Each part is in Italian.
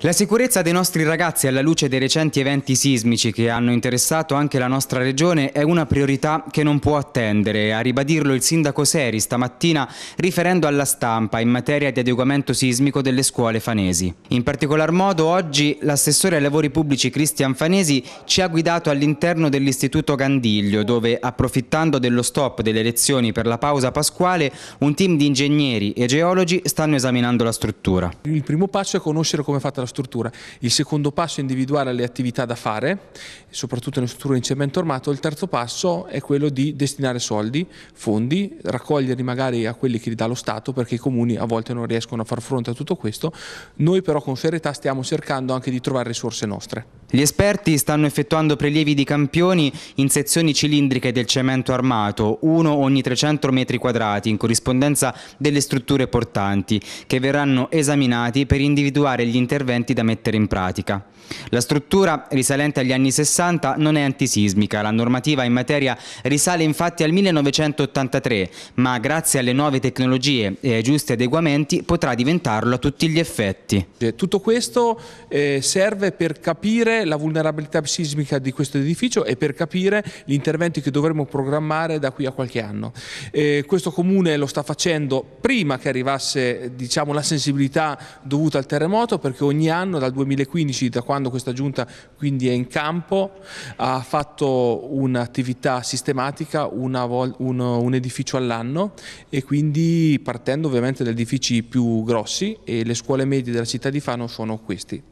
La sicurezza dei nostri ragazzi alla luce dei recenti eventi sismici che hanno interessato anche la nostra regione è una priorità che non può attendere, a ribadirlo il sindaco Seri stamattina riferendo alla stampa in materia di adeguamento sismico delle scuole fanesi. In particolar modo oggi l'assessore ai lavori pubblici Cristian Fanesi ci ha guidato all'interno dell'istituto Gandiglio dove approfittando dello stop delle lezioni per la pausa pasquale un team di ingegneri e geologi stanno esaminando la struttura. Il primo passo è con conoscere come è fatta la struttura. Il secondo passo è individuare le attività da fare, soprattutto nelle strutture in cemento armato. Il terzo passo è quello di destinare soldi, fondi, raccoglierli magari a quelli che li dà lo Stato perché i comuni a volte non riescono a far fronte a tutto questo. Noi però con serietà stiamo cercando anche di trovare risorse nostre. Gli esperti stanno effettuando prelievi di campioni in sezioni cilindriche del cemento armato, uno ogni 300 metri quadrati, in corrispondenza delle strutture portanti, che verranno esaminati per individuare individuare gli interventi da mettere in pratica. La struttura, risalente agli anni 60, non è antisismica. La normativa in materia risale infatti al 1983, ma grazie alle nuove tecnologie e ai giusti adeguamenti potrà diventarlo a tutti gli effetti. Eh, tutto questo eh, serve per capire la vulnerabilità sismica di questo edificio e per capire gli interventi che dovremo programmare da qui a qualche anno. Eh, questo comune lo sta facendo prima che arrivasse diciamo, la sensibilità dovuta al terremoto terremoto perché ogni anno dal 2015, da quando questa giunta quindi è in campo, ha fatto un'attività sistematica, una, un, un edificio all'anno e quindi partendo ovviamente dagli edifici più grossi e le scuole medie della città di Fano sono questi.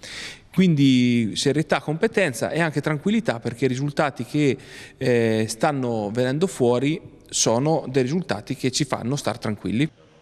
Quindi serietà, competenza e anche tranquillità perché i risultati che eh, stanno venendo fuori sono dei risultati che ci fanno star tranquilli.